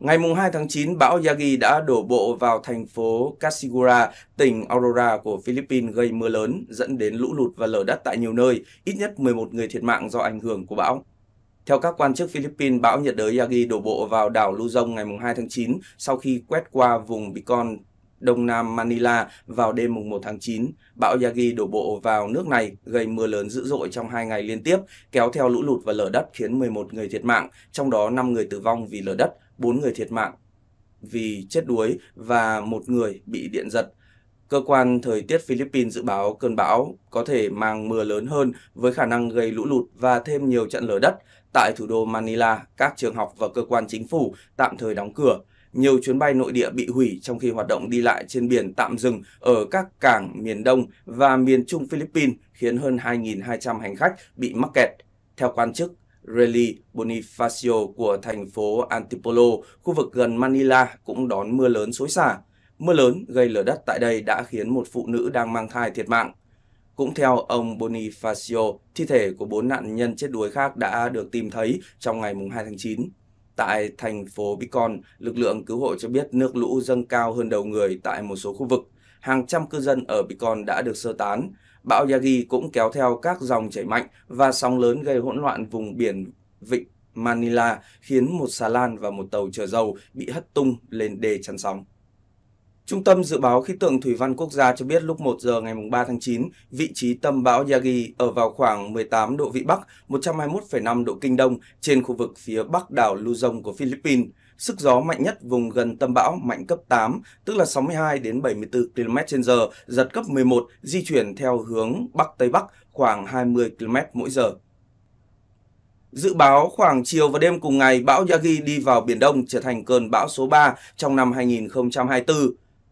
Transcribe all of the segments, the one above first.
Ngày 2 tháng 9, bão Yagi đã đổ bộ vào thành phố Kasigura, tỉnh Aurora của Philippines gây mưa lớn, dẫn đến lũ lụt và lở đất tại nhiều nơi, ít nhất 11 người thiệt mạng do ảnh hưởng của bão. Theo các quan chức Philippines, bão nhiệt đới Yagi đổ bộ vào đảo Luzon ngày 2 tháng 9 sau khi quét qua vùng Bicol, đông nam Manila vào đêm 1 tháng 9. Bão Yagi đổ bộ vào nước này gây mưa lớn dữ dội trong hai ngày liên tiếp, kéo theo lũ lụt và lở đất khiến 11 người thiệt mạng, trong đó 5 người tử vong vì lở đất, 4 người thiệt mạng vì chết đuối và một người bị điện giật. Cơ quan thời tiết Philippines dự báo cơn bão có thể mang mưa lớn hơn với khả năng gây lũ lụt và thêm nhiều trận lở đất. Tại thủ đô Manila, các trường học và cơ quan chính phủ tạm thời đóng cửa. Nhiều chuyến bay nội địa bị hủy trong khi hoạt động đi lại trên biển tạm dừng ở các cảng miền Đông và miền Trung Philippines khiến hơn 2.200 hành khách bị mắc kẹt. Theo quan chức, Reli Bonifacio của thành phố Antipolo, khu vực gần Manila cũng đón mưa lớn xối xả. Mưa lớn gây lở đất tại đây đã khiến một phụ nữ đang mang thai thiệt mạng. Cũng theo ông Bonifacio, thi thể của bốn nạn nhân chết đuối khác đã được tìm thấy trong ngày 2 tháng 9. Tại thành phố Bicon, lực lượng cứu hộ cho biết nước lũ dâng cao hơn đầu người tại một số khu vực hàng trăm cư dân ở Bicon đã được sơ tán. Bão Yagi cũng kéo theo các dòng chảy mạnh và sóng lớn gây hỗn loạn vùng biển vịnh Manila khiến một xà lan và một tàu chở dầu bị hất tung lên đê chắn sóng. Trung tâm Dự báo Khí tượng Thủy văn Quốc gia cho biết lúc 1 giờ ngày 3 tháng 9, vị trí tâm bão Yagi ở vào khoảng 18 độ Vĩ Bắc, 121,5 độ Kinh Đông trên khu vực phía bắc đảo Luzon của Philippines. Sức gió mạnh nhất vùng gần tâm bão mạnh cấp 8, tức là 62 đến 74 km/h, giật cấp 11, di chuyển theo hướng bắc tây bắc khoảng 20 km mỗi giờ. Dự báo khoảng chiều và đêm cùng ngày, bão Yagi đi vào Biển Đông trở thành cơn bão số 3 trong năm 2024.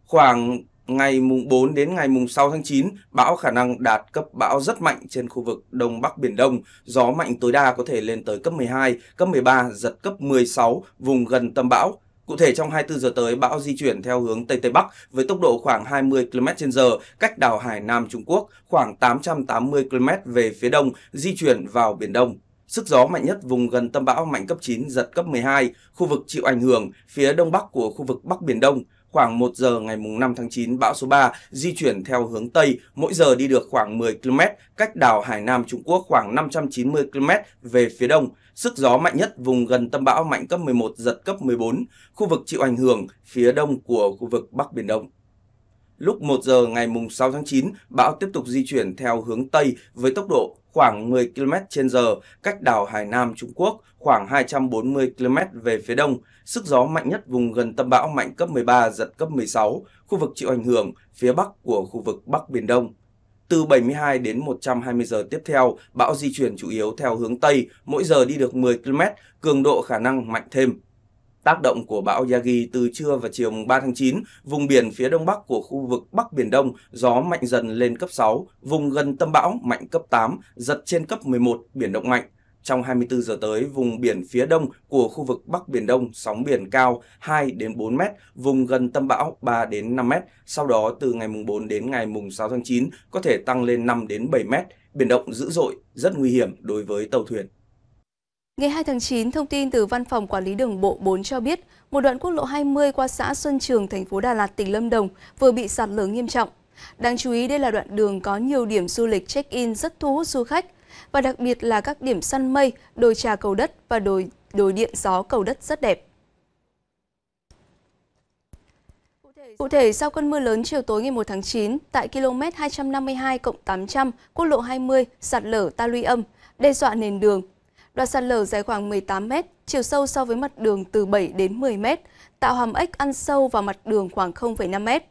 Khoảng Ngày mùng 4 đến ngày mùng 6 tháng 9, bão khả năng đạt cấp bão rất mạnh trên khu vực Đông Bắc Biển Đông. Gió mạnh tối đa có thể lên tới cấp 12, cấp 13, giật cấp 16, vùng gần tâm bão. Cụ thể trong 24 giờ tới, bão di chuyển theo hướng Tây Tây Bắc với tốc độ khoảng 20 km h cách đảo Hải Nam Trung Quốc khoảng 880 km về phía đông, di chuyển vào Biển Đông. Sức gió mạnh nhất vùng gần tâm bão mạnh cấp 9, giật cấp 12, khu vực chịu ảnh hưởng phía đông bắc của khu vực Bắc Biển Đông, Khoảng 1 giờ ngày 5 tháng 9, bão số 3 di chuyển theo hướng Tây, mỗi giờ đi được khoảng 10 km, cách đảo Hải Nam Trung Quốc khoảng 590 km về phía đông. Sức gió mạnh nhất vùng gần tâm bão mạnh cấp 11, giật cấp 14, khu vực chịu ảnh hưởng phía đông của khu vực Bắc Biển Đông. Lúc 1 giờ ngày 6 tháng 9, bão tiếp tục di chuyển theo hướng Tây với tốc độ khoảng 10 km trên giờ, cách đảo Hải Nam Trung Quốc khoảng 240 km về phía đông. Sức gió mạnh nhất vùng gần tâm bão mạnh cấp 13, giật cấp 16, khu vực chịu ảnh hưởng phía bắc của khu vực Bắc Biển Đông. Từ 72 đến 120 giờ tiếp theo, bão di chuyển chủ yếu theo hướng Tây, mỗi giờ đi được 10 km, cường độ khả năng mạnh thêm. Tác động của bão Yagi từ trưa và chiều 3 tháng 9, vùng biển phía đông bắc của khu vực Bắc Biển Đông gió mạnh dần lên cấp 6, vùng gần tâm bão mạnh cấp 8, giật trên cấp 11, biển động mạnh. Trong 24 giờ tới, vùng biển phía đông của khu vực Bắc Biển Đông sóng biển cao 2 đến 4 m, vùng gần tâm bão 3 đến 5 m, sau đó từ ngày mùng 4 đến ngày mùng 6 tháng 9 có thể tăng lên 5 đến 7 m, biển động dữ dội, rất nguy hiểm đối với tàu thuyền. Ngày 2 tháng 9, thông tin từ Văn phòng Quản lý Đường bộ 4 cho biết, một đoạn quốc lộ 20 qua xã Xuân Trường, thành phố Đà Lạt, tỉnh Lâm Đồng vừa bị sạt lở nghiêm trọng. Đáng chú ý đây là đoạn đường có nhiều điểm du lịch check-in rất thu hút du khách và đặc biệt là các điểm săn mây, đồi trà cầu đất và đồi đồi điện gió cầu đất rất đẹp. Cụ thể, sau cơn mưa lớn chiều tối ngày 1 tháng 9, tại km 252 800, quốc lộ 20 sạt lở ta luy âm, đe dọa nền đường, Đoạn sạt lở dài khoảng 18 mét, chiều sâu so với mặt đường từ 7 đến 10 mét, tạo hàm ếch ăn sâu vào mặt đường khoảng 0,5 mét.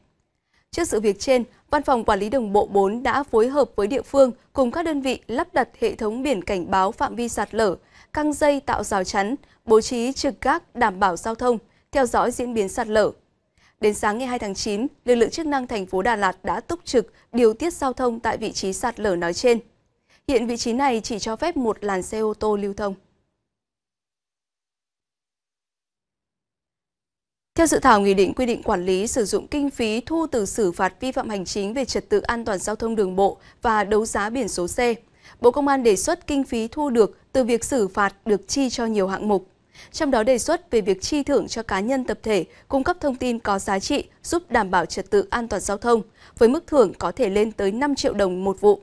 Trước sự việc trên, Văn phòng Quản lý Đường bộ 4 đã phối hợp với địa phương cùng các đơn vị lắp đặt hệ thống biển cảnh báo phạm vi sạt lở, căng dây tạo rào chắn, bố trí trực gác đảm bảo giao thông, theo dõi diễn biến sạt lở. Đến sáng ngày 2 tháng 9, lực lượng chức năng thành phố Đà Lạt đã túc trực điều tiết giao thông tại vị trí sạt lở nói trên. Hiện vị trí này chỉ cho phép một làn xe ô tô lưu thông. Theo dự thảo nghị định quy định quản lý sử dụng kinh phí thu từ xử phạt vi phạm hành chính về trật tự an toàn giao thông đường bộ và đấu giá biển số xe, Bộ Công an đề xuất kinh phí thu được từ việc xử phạt được chi cho nhiều hạng mục. Trong đó đề xuất về việc chi thưởng cho cá nhân tập thể cung cấp thông tin có giá trị giúp đảm bảo trật tự an toàn giao thông, với mức thưởng có thể lên tới 5 triệu đồng một vụ.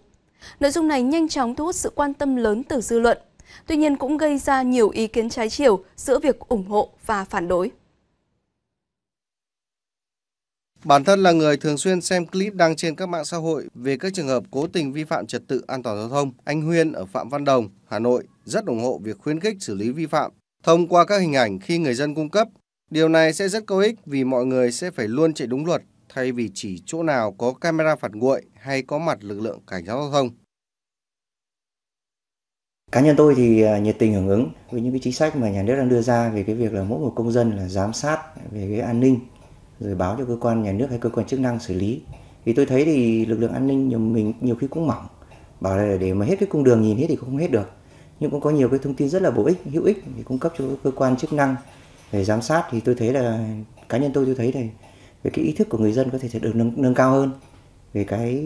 Nội dung này nhanh chóng thu hút sự quan tâm lớn từ dư luận, tuy nhiên cũng gây ra nhiều ý kiến trái chiều giữa việc ủng hộ và phản đối. Bản thân là người thường xuyên xem clip đăng trên các mạng xã hội về các trường hợp cố tình vi phạm trật tự an toàn giao thông, anh Huyên ở Phạm Văn Đồng, Hà Nội rất ủng hộ việc khuyến khích xử lý vi phạm thông qua các hình ảnh khi người dân cung cấp. Điều này sẽ rất có ích vì mọi người sẽ phải luôn chạy đúng luật thay vì chỉ chỗ nào có camera phạt nguội hay có mặt lực lượng cảnh sát giao thông. Cá nhân tôi thì à, nhiệt tình hưởng ứng với những cái chính sách mà nhà nước đang đưa ra về cái việc là mỗi một công dân là giám sát về cái an ninh rồi báo cho cơ quan nhà nước hay cơ quan chức năng xử lý. Thì tôi thấy thì lực lượng an ninh nhiều mình nhiều khi cũng mỏng. Bảo là để mà hết cái cung đường nhìn hết thì cũng không hết được. Nhưng cũng có nhiều cái thông tin rất là bổ ích, hữu ích thì cung cấp cho cơ quan chức năng để giám sát thì tôi thấy là cá nhân tôi tôi thấy là về cái ý thức của người dân có thể sẽ được nâng, nâng cao hơn về cái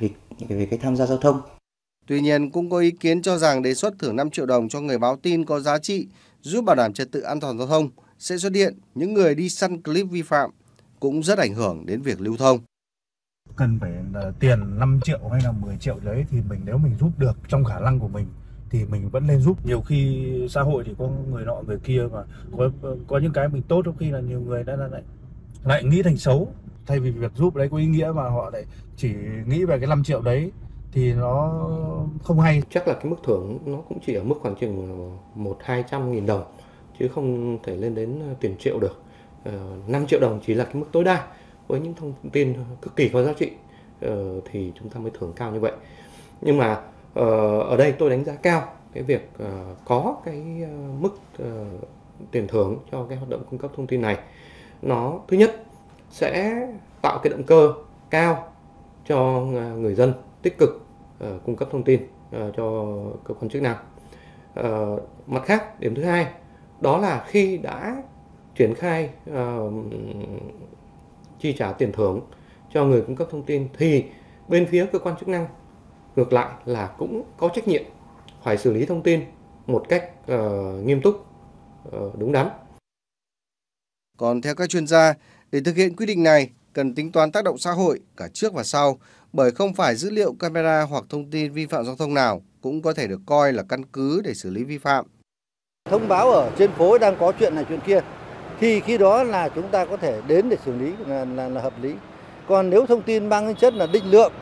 về, về cái tham gia giao thông. Tuy nhiên cũng có ý kiến cho rằng đề xuất thưởng 5 triệu đồng cho người báo tin có giá trị giúp bảo đảm trật tự an toàn giao thông sẽ xuất hiện những người đi săn clip vi phạm cũng rất ảnh hưởng đến việc lưu thông cần phải ờ, tiền 5 triệu hay là 10 triệu đấy thì mình nếu mình giúp được trong khả năng của mình thì mình vẫn nên giúp nhiều khi xã hội thì có người nọ người kia mà có có những cái mình tốt trong khi là nhiều người đã lại lại nghĩ thành xấu thay vì việc giúp đấy có ý nghĩa mà họ lại chỉ nghĩ về cái 5 triệu đấy thì nó không hay chắc là cái mức thưởng nó cũng chỉ ở mức khoảng chừng ờ, một hai trăm nghìn đồng chứ không thể lên đến ờ, tiền triệu được 5 ờ, triệu đồng chỉ là cái mức tối đa với những thông tin cực kỳ có giá trị thì chúng ta mới thưởng cao như vậy nhưng mà ở đây tôi đánh giá cao cái việc có cái mức tiền thưởng cho cái hoạt động cung cấp thông tin này nó thứ nhất sẽ tạo cái động cơ cao cho à, người dân tích cực uh, cung cấp thông tin uh, cho cơ quan chức năng uh, mặt khác điểm thứ hai đó là khi đã triển khai uh, chi trả tiền thưởng cho người cung cấp thông tin thì bên phía cơ quan chức năng ngược lại là cũng có trách nhiệm phải xử lý thông tin một cách uh, nghiêm túc uh, đúng đắn còn theo các chuyên gia, để thực hiện quy định này cần tính toán tác động xã hội cả trước và sau bởi không phải dữ liệu camera hoặc thông tin vi phạm giao thông nào cũng có thể được coi là căn cứ để xử lý vi phạm. Thông báo ở trên phố đang có chuyện này chuyện kia thì khi đó là chúng ta có thể đến để xử lý là, là, là hợp lý. Còn nếu thông tin mang tính chất là định lượng,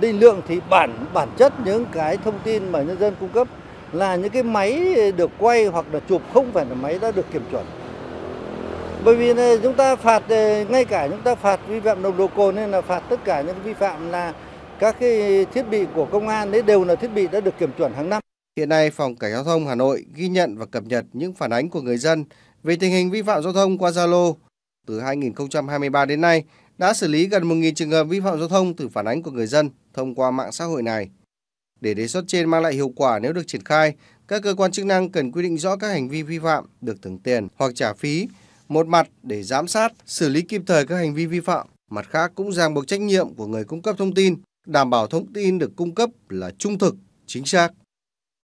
định lượng thì bản bản chất những cái thông tin mà nhân dân cung cấp là những cái máy được quay hoặc là chụp không phải là máy đã được kiểm chuẩn bởi vì này, chúng ta phạt ờ, ngay cả chúng ta phạt vi phạm nồng độ cồn nên là phạt tất cả những vi phạm là các cái thiết bị của công an đấy đều là thiết bị đã được kiểm chuẩn hàng năm. Hiện nay phòng cảnh giao thông Hà Nội ghi nhận và cập nhật những phản ánh của người dân về tình hình vi phạm giao thông qua Zalo. Từ 2023 đến nay đã xử lý gần 1.000 trường hợp vi phạm giao thông từ phản ánh của người dân thông qua mạng xã hội này. Để đề xuất trên mang lại hiệu quả nếu được triển khai, các cơ quan chức năng cần quy định rõ các hành vi vi phạm được thưởng tiền hoặc trả phí một mặt để giám sát, xử lý kịp thời các hành vi vi phạm, mặt khác cũng ràng buộc trách nhiệm của người cung cấp thông tin, đảm bảo thông tin được cung cấp là trung thực, chính xác.